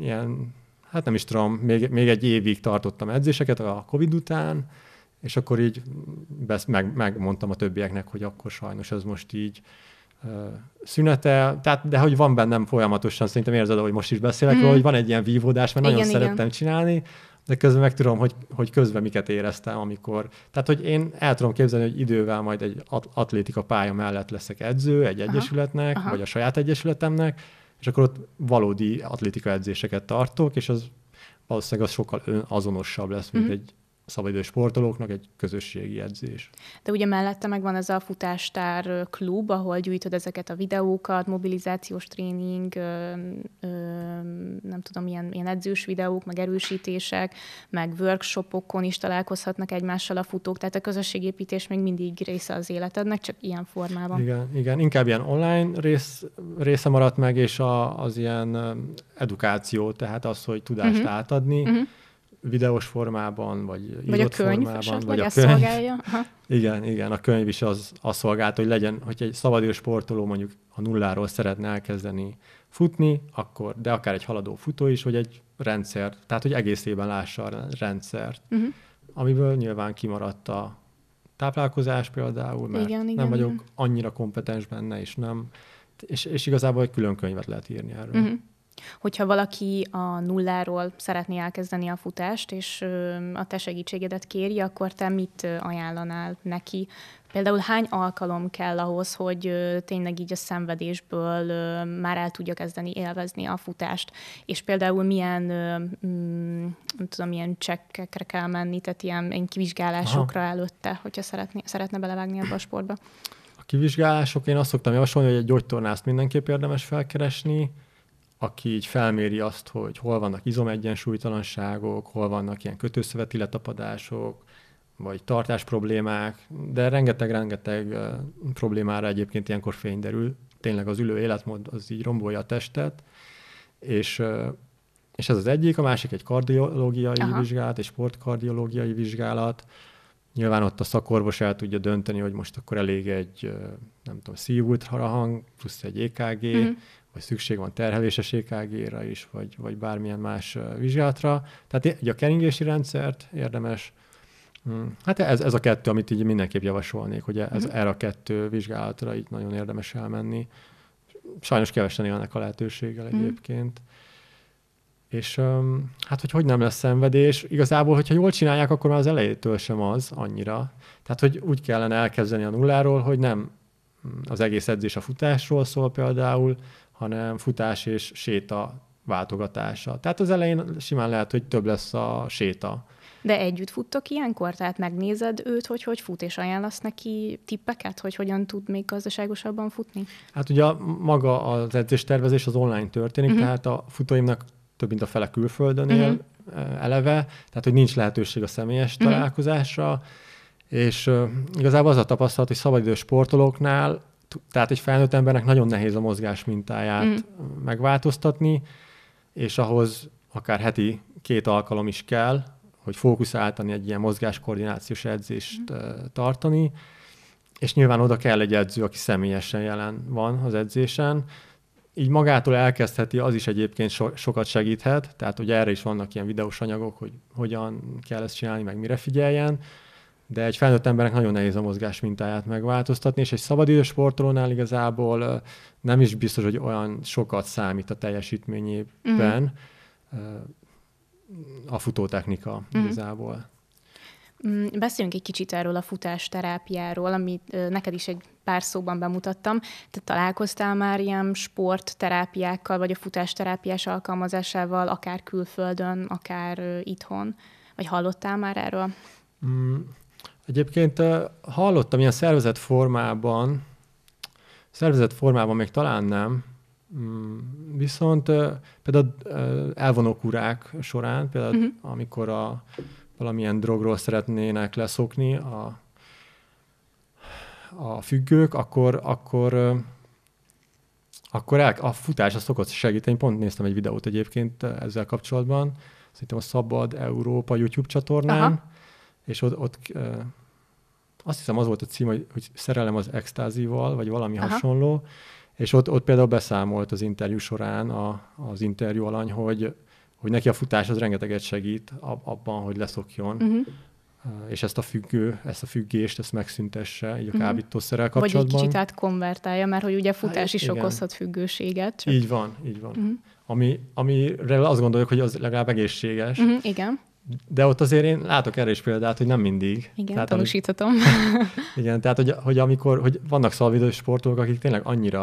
ilyen hát nem is tudom, még, még egy évig tartottam edzéseket a Covid után, és akkor így besz, meg, megmondtam a többieknek, hogy akkor sajnos ez most így ö, szünete, tehát, de hogy van bennem folyamatosan, szerintem érzed, hogy most is beszélek mm. róla, mhm. hogy van egy ilyen vívódás, mert igen, nagyon igen. szerettem csinálni, de közben meg tudom, hogy, hogy közben miket éreztem, amikor... Tehát, hogy én el tudom képzelni, hogy idővel majd egy atlétika pálya mellett leszek edző egy Aha. egyesületnek, Aha. vagy a saját egyesületemnek, és akkor ott valódi atlétika edzéseket tartok, és az valószínűleg az sokkal azonosabb lesz, mint mm-hmm. egy szabadidős sportolóknak egy közösségi edzés. De ugye mellette megvan ez a futástár klub, ahol gyűjtöd ezeket a videókat, mobilizációs tréning, ö, ö, nem tudom, ilyen, ilyen edzős videók, meg erősítések, meg workshopokon is találkozhatnak egymással a futók, tehát a közösségépítés még mindig része az életednek, csak ilyen formában. Igen, igen. inkább ilyen online rész, része maradt meg, és a, az ilyen edukáció, tehát az, hogy tudást uh-huh. átadni, uh-huh videós formában, vagy Vagy a könyv formában, vagy a ezt szolgálja. Aha. Igen, igen, a könyv is az, az szolgált, hogy legyen, hogy egy szabadidős sportoló mondjuk a nulláról szeretne elkezdeni futni, akkor, de akár egy haladó futó is, hogy egy rendszer, tehát hogy egészében lássa a rendszert, uh-huh. amiből nyilván kimaradt a táplálkozás például, mert igen, igen, nem vagyok igen. annyira kompetens benne, és nem, és, és igazából egy külön könyvet lehet írni erről. Uh-huh. Hogyha valaki a nulláról szeretné elkezdeni a futást, és a te segítségedet kéri, akkor te mit ajánlanál neki? Például hány alkalom kell ahhoz, hogy tényleg így a szenvedésből már el tudja kezdeni élvezni a futást? És például milyen, mm, nem tudom, milyen csekkekre kell menni, tehát ilyen kivizsgálásokra Aha. előtte, hogyha szeretné, szeretne belevágni ebbe a sportba? A kivizsgálások, én azt szoktam javasolni, hogy egy gyógytornást mindenképp érdemes felkeresni, aki így felméri azt, hogy hol vannak izomegyensúlytalanságok, hol vannak ilyen kötőszöveti letapadások, vagy tartás problémák, de rengeteg-rengeteg problémára egyébként ilyenkor fény derül. Tényleg az ülő életmód az így rombolja a testet, és, és ez az egyik, a másik egy kardiológiai Aha. vizsgálat, egy sportkardiológiai vizsgálat. Nyilván ott a szakorvos el tudja dönteni, hogy most akkor elég egy, nem tudom, szívultrahang, plusz egy EKG, mm-hmm vagy szükség van terheléses ekg is, vagy, vagy bármilyen más vizsgálatra. Tehát egy a keringési rendszert érdemes, mm, hát ez, ez a kettő, amit így mindenképp javasolnék, hogy ez, mm. erre a kettő vizsgálatra így nagyon érdemes elmenni. Sajnos kevesen élnek a lehetőséggel mhm. egyébként. Mm. És hát, hogy hogy nem lesz szenvedés, igazából, hogyha jól csinálják, akkor már az elejétől sem az annyira. Tehát, hogy úgy kellene elkezdeni a nulláról, hogy nem mm, az egész edzés a futásról szól például, hanem futás és séta váltogatása. Tehát az elején simán lehet, hogy több lesz a séta. De együtt futtok ilyenkor? Tehát megnézed őt, hogy hogy fut, és ajánlasz neki tippeket, hogy hogyan tud még gazdaságosabban futni? Hát ugye maga az edzéstervezés az online történik, uh-huh. tehát a futóimnak több mint a fele külföldön él uh-huh. eleve, tehát hogy nincs lehetőség a személyes uh-huh. találkozásra, és uh, igazából az a tapasztalat, hogy szabadidős sportolóknál tehát egy felnőtt embernek nagyon nehéz a mozgás mintáját mm. megváltoztatni, és ahhoz akár heti két alkalom is kell, hogy fókuszáltani egy ilyen mozgáskoordinációs edzést mm. Eh, tartani, és nyilván oda kell egy edző, aki személyesen jelen van az edzésen. Így magától elkezdheti, az is egyébként so- sokat segíthet, tehát hogy erre is vannak ilyen videós anyagok, hogy hogyan kell ezt csinálni, meg mire figyeljen, de egy felnőtt embernek nagyon nehéz a mozgás mintáját megváltoztatni, és egy szabadidős sportolónál igazából nem is biztos, hogy olyan sokat számít a teljesítményében mm. a futótechnika mhm. mm. igazából. Beszéljünk egy kicsit erről a futásterápiáról, amit neked is egy pár szóban bemutattam. Te találkoztál már ilyen sportterápiákkal, vagy a futásterápiás alkalmazásával, akár külföldön, akár itthon? Vagy hallottál már erről? Mm, Egyébként hallottam ilyen szervezet formában, szervezet formában még talán nem, mm, viszont például elvonókúrák során, például uh-huh. amikor a, valamilyen drogról szeretnének leszokni a, a függők, akkor, akkor akkor el, a futás az szokott segíteni. Pont néztem egy videót egyébként ezzel kapcsolatban, szerintem a Szabad Európa YouTube csatornán, Aha. és ott, ott azt hiszem az volt a cím, hogy, hogy szerelem az extázival, vagy valami Aha. hasonló, és ott, ott például beszámolt az interjú során a, az interjú alany, hogy, hogy neki a futás az rengeteget segít abban, hogy leszokjon, uh-huh. és ezt a függő, ezt a függést, ezt megszüntesse, így a uh-huh. kábítószerrel kapcsolatban. Vagy egy kicsit átkonvertálja, mert hogy ugye futás is igen. okozhat függőséget. Csak... Így van, így van. Uh-huh. Ami, amire azt gondoljuk, hogy az legalább egészséges. Uh-huh, igen de ott azért én látok erre is példát, hogy nem mindig. Igen, tehát, tanúsíthatom. *laughs* igen, tehát hogy, hogy amikor, hogy vannak szalvidós sportolók, akik tényleg annyira,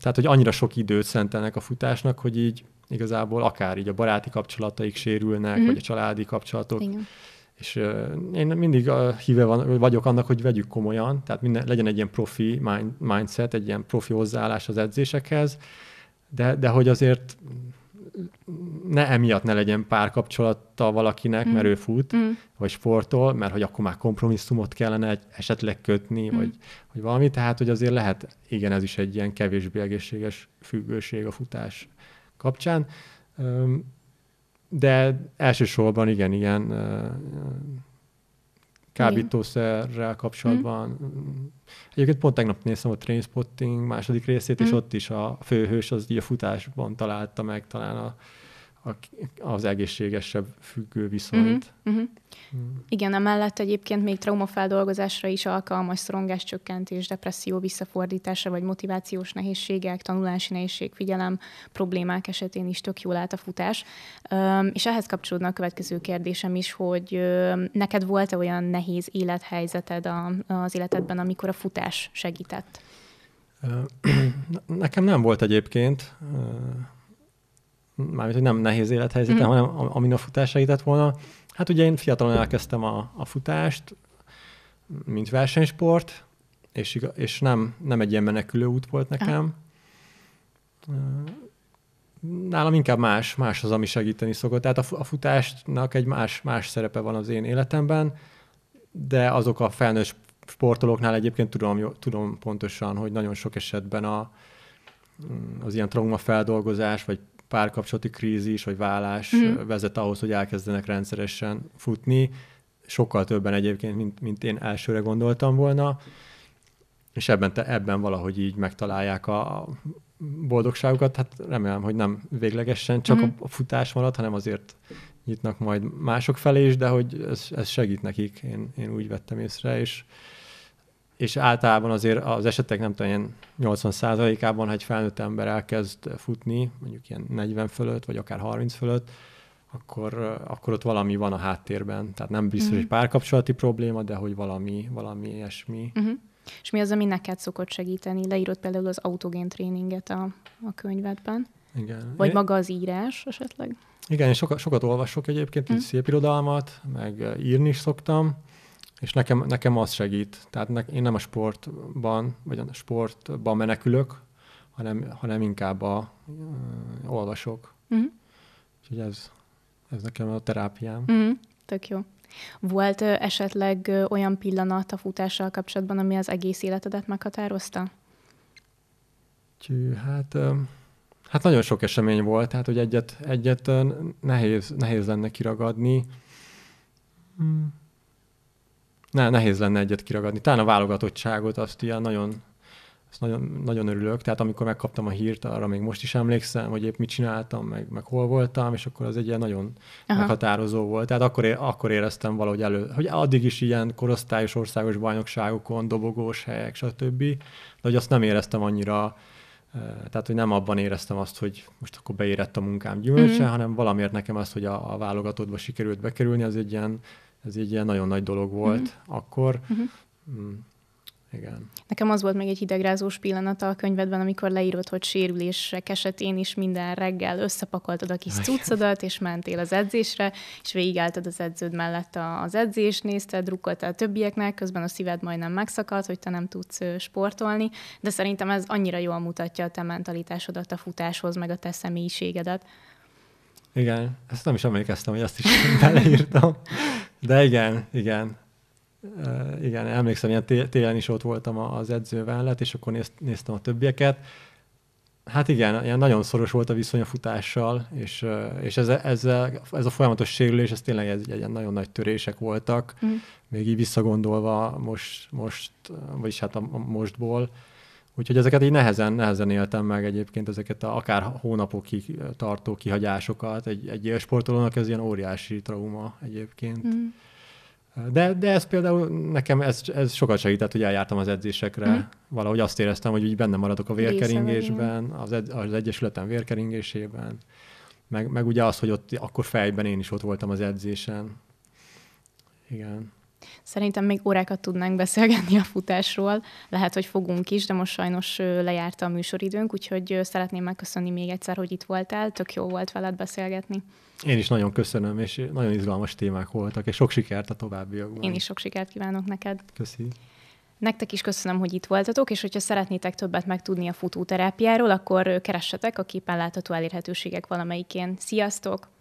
tehát hogy annyira sok időt szentelnek a futásnak, hogy így igazából akár így a baráti kapcsolataik sérülnek, mm-hmm. vagy a családi kapcsolatok. Igen. És uh, én mindig uh, híve van, vagyok annak, hogy vegyük komolyan, tehát minden, legyen egy ilyen profi mind, mindset, egy ilyen profi hozzáállás az edzésekhez, de, de hogy azért ne emiatt ne legyen párkapcsolata valakinek, mm. mert ő fut, mm. vagy sportol, mert hogy akkor már kompromisszumot kellene egy, esetleg kötni, mm. vagy, vagy valami, tehát hogy azért lehet, igen, ez is egy ilyen kevésbé egészséges függőség a futás kapcsán, de elsősorban igen, ilyen kábítószerrel kapcsolatban. Mm. Egyébként pont tegnap néztem a Trainspotting második részét, mm. és mhm. ott is a főhős az így a futásban találta meg talán a a, az egészségesebb függő viszonyt. Uh-huh, uh-huh. Igen, emellett egyébként még traumafeldolgozásra is alkalmas csökkentés, depresszió visszafordítása, vagy motivációs nehézségek, tanulási nehézség, figyelem problémák esetén is tök jól állt a futás. Üm, és ehhez kapcsolódna a következő kérdésem is, hogy neked volt-e olyan nehéz élethelyzeted a, az életedben, amikor a futás segített? *clears throat* Nekem nem volt egyébként mármint, hogy nem nehéz élethelyzeten, mm. hanem amin a futás segített volna. Hát ugye én fiatalon elkezdtem a, a futást, mint versenysport, és, és nem, nem egy ilyen menekülő út volt nekem. Nálam inkább más, más az, ami segíteni szokott. Tehát a, a futásnak egy más, más szerepe van az én életemben, de azok a felnőtt sportolóknál egyébként tudom, tudom pontosan, hogy nagyon sok esetben a, mm, az ilyen traumafeldolgozás, vagy párkapcsolati krízis vagy vállás mm. vezet ahhoz, hogy elkezdenek rendszeresen futni. Sokkal többen egyébként, mint, mint én elsőre gondoltam volna, és ebben, te, ebben valahogy így megtalálják a boldogságukat. Hát remélem, hogy nem véglegesen csak mm. a futás maradt, hanem azért nyitnak majd mások felé is, de hogy ez, ez segít nekik, én, én úgy vettem észre, és és általában azért az esetek nem tudom, ilyen 80%-ában, ha egy felnőtt ember elkezd futni, mondjuk ilyen 40 fölött, vagy akár 30 fölött, akkor, akkor ott valami van a háttérben. Tehát nem biztos, uh-huh. párkapcsolati probléma, de hogy valami, valami ilyesmi. Uh-huh. És mi az, ami neked szokott segíteni? Leírod például az autogén tréninget a, a könyvedben. Igen. Vagy Én... maga az írás esetleg? Igen, én sokat, sokat olvasok egyébként, mm. szép irodalmat, meg írni is szoktam, és nekem, nekem az segít. Tehát ne, én nem a sportban, vagy a sportban menekülök, hanem, hanem inkább a, uh, olvasok. Uh-huh. Úgyhogy ez, ez nekem a terápiám. Uh-huh. Tök jó. Volt ö, esetleg ö, olyan pillanat a futással kapcsolatban, ami az egész életedet meghatározta? Tű, hát, ö, hát nagyon sok esemény volt, tehát hogy egyet, egyet nehéz, nehéz lenne kiragadni. Hmm ne, nehéz lenne egyet kiragadni. Talán a válogatottságot azt ilyen nagyon, azt nagyon, nagyon örülök. Tehát amikor megkaptam a hírt, arra még most is emlékszem, hogy épp mit csináltam, meg, meg hol voltam, és akkor az egy ilyen nagyon Aha. meghatározó volt. Tehát akkor, é- akkor éreztem valahogy elő, hogy addig is ilyen korosztályos országos bajnokságokon, dobogós helyek, stb. De hogy azt nem éreztem annyira, tehát, hogy nem abban éreztem azt, hogy most akkor beérett a munkám gyümölcse, mm. hanem valamiért nekem az, hogy a, a válogatottba sikerült bekerülni, az egy ilyen ez így ilyen nagyon nagy dolog volt mm-hmm. akkor. Mm-hmm. Mm, igen. Nekem az volt még egy hidegrázós pillanata a könyvedben, amikor leírod, hogy sérülések esetén is minden reggel összepakoltad a kis cuccodat, és mentél az edzésre, és végigálltad az edződ mellett az edzést, nézted, rukkoltál a többieknek, közben a szíved majdnem megszakadt, hogy te nem tudsz sportolni, de szerintem ez annyira jól mutatja a te mentalitásodat a futáshoz, meg a te személyiségedet. Igen, ezt nem is emlékeztem, hogy azt is *laughs* beleírtam. De igen, igen. Uh, igen, emlékszem, ilyen télen is ott voltam az edző mellett, és akkor nézt, néztem a többieket. Hát igen, ilyen nagyon szoros volt a viszony a futással, és, és ez, ez, ez a folyamatos sérülés, ez tényleg egy, ilyen nagyon nagy törések voltak, mm. még így visszagondolva most, most vagyis hát a, a mostból, Úgyhogy ezeket így nehezen, nehezen éltem meg egyébként, ezeket a, akár hónapokig tartó kihagyásokat. Egy, egy sportolónak ez ilyen óriási trauma egyébként. Mm. De, de ez például nekem ez, ez sokat segített, hogy eljártam az edzésekre. Mm. Valahogy azt éreztem, hogy úgy benne maradok a vérkeringésben, az, ed, az Egyesületen vérkeringésében, meg, meg ugye az, hogy ott akkor fejben én is ott voltam az edzésen. Igen. Szerintem még órákat tudnánk beszélgetni a futásról, lehet, hogy fogunk is, de most sajnos lejárta a műsoridőnk, úgyhogy szeretném megköszönni még egyszer, hogy itt voltál, tök jó volt veled beszélgetni. Én is nagyon köszönöm, és nagyon izgalmas témák voltak, és sok sikert a továbbiakban. Én is sok sikert kívánok neked. Köszi. Nektek is köszönöm, hogy itt voltatok, és hogyha szeretnétek többet megtudni a futóterápiáról, akkor keressetek a képen látható elérhetőségek valamelyikén. Sziasztok!